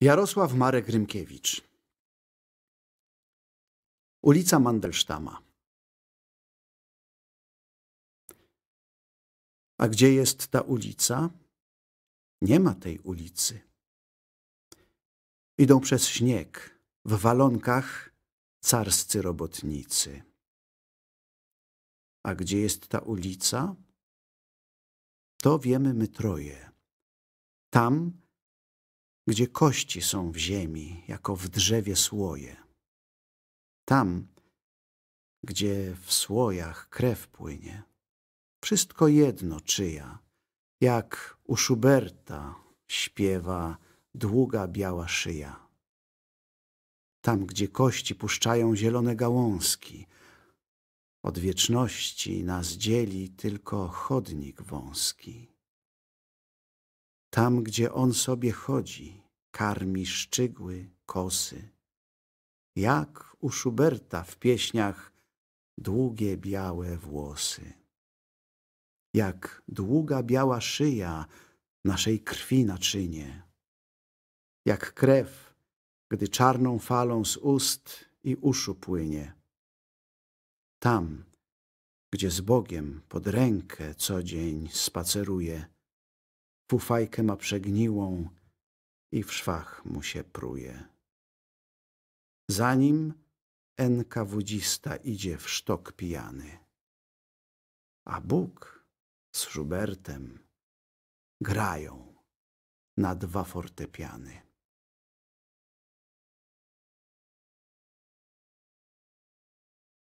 Jarosław Marek Rymkiewicz Ulica Mandelsztama A gdzie jest ta ulica? Nie ma tej ulicy. Idą przez śnieg, w walonkach carscy robotnicy. A gdzie jest ta ulica? To wiemy my troje. Tam, gdzie kości są w ziemi, jako w drzewie słoje. Tam, gdzie w słojach krew płynie, wszystko jedno czyja, jak u Schuberta śpiewa długa biała szyja. Tam, gdzie kości puszczają zielone gałązki, od wieczności nas dzieli tylko chodnik wąski. Tam, gdzie on sobie chodzi, karmi szczygły kosy. Jak u Schuberta w pieśniach długie białe włosy. Jak długa biała szyja naszej krwi naczynie. Jak krew, gdy czarną falą z ust i uszu płynie. Tam, gdzie z Bogiem pod rękę co dzień spaceruje, fufajkę ma przegniłą, i w szwach mu się pruje. Zanim Wudzista idzie w sztok pijany. A Bóg z Schubertem grają na dwa fortepiany.